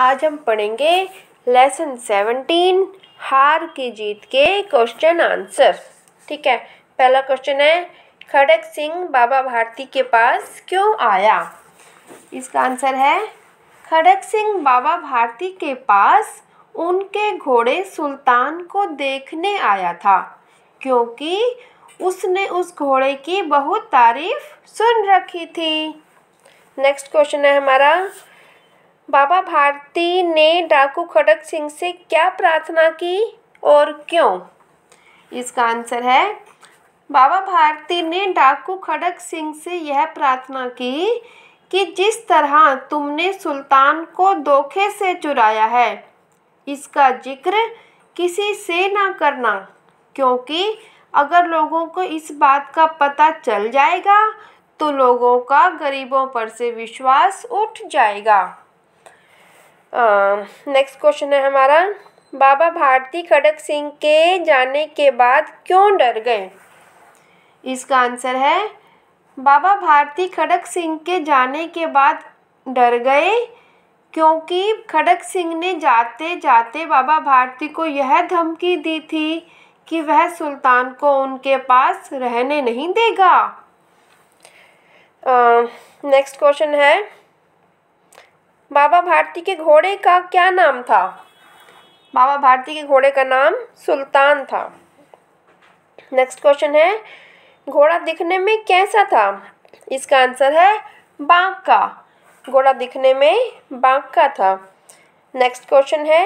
आज हम पढ़ेंगे लेसन सेवनटीन हार की जीत के क्वेश्चन आंसर ठीक है पहला क्वेश्चन है खड़क सिंह बाबा भारती के पास क्यों आया इसका आंसर है खड़क सिंह बाबा भारती के पास उनके घोड़े सुल्तान को देखने आया था क्योंकि उसने उस घोड़े की बहुत तारीफ सुन रखी थी नेक्स्ट क्वेश्चन है हमारा बाबा भारती ने डाकू खड़क सिंह से क्या प्रार्थना की और क्यों इसका आंसर है बाबा भारती ने डाकू खड़क सिंह से यह प्रार्थना की कि जिस तरह तुमने सुल्तान को धोखे से चुराया है इसका जिक्र किसी से ना करना क्योंकि अगर लोगों को इस बात का पता चल जाएगा तो लोगों का गरीबों पर से विश्वास उठ जाएगा नेक्स्ट क्वेश्चन है हमारा बाबा भारती खड़क सिंह के जाने के बाद क्यों डर गए इसका आंसर है बाबा भारती खड़क सिंह के जाने के बाद डर गए क्योंकि खड़क सिंह ने जाते जाते बाबा भारती को यह धमकी दी थी कि वह सुल्तान को उनके पास रहने नहीं देगा नेक्स्ट uh, क्वेश्चन है बाबा भारती के घोड़े का क्या नाम था बाबा भारती के घोड़े का नाम सुल्तान था नेक्स्ट क्वेश्चन है घोड़ा दिखने में कैसा था इसका आंसर है बांक का घोड़ा दिखने में बांक का था नेक्स्ट क्वेश्चन है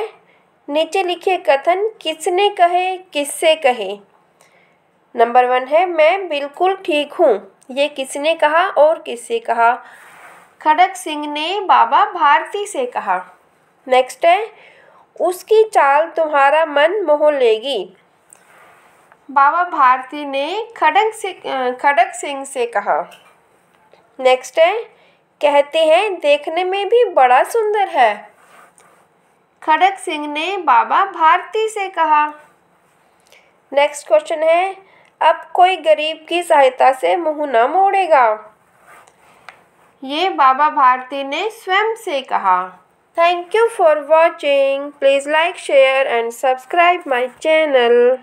नीचे लिखे कथन किसने कहे किससे कहे नंबर वन है मैं बिल्कुल ठीक हूँ ये किसने कहा और किससे कहा खड़क सिंह ने बाबा भारती से कहा नेक्स्ट है उसकी चाल तुम्हारा मन मोह लेगी बाबा भारती ने खड़क सिंह खड़क सिंह से कहा नेक्स्ट है कहते हैं देखने में भी बड़ा सुंदर है खड़क सिंह ने बाबा भारती से कहा नेक्स्ट क्वेश्चन है अब कोई गरीब की सहायता से मुंह ना मोड़ेगा ये बाबा भारती ने स्वयं से कहा thank you for watching please like share and subscribe my channel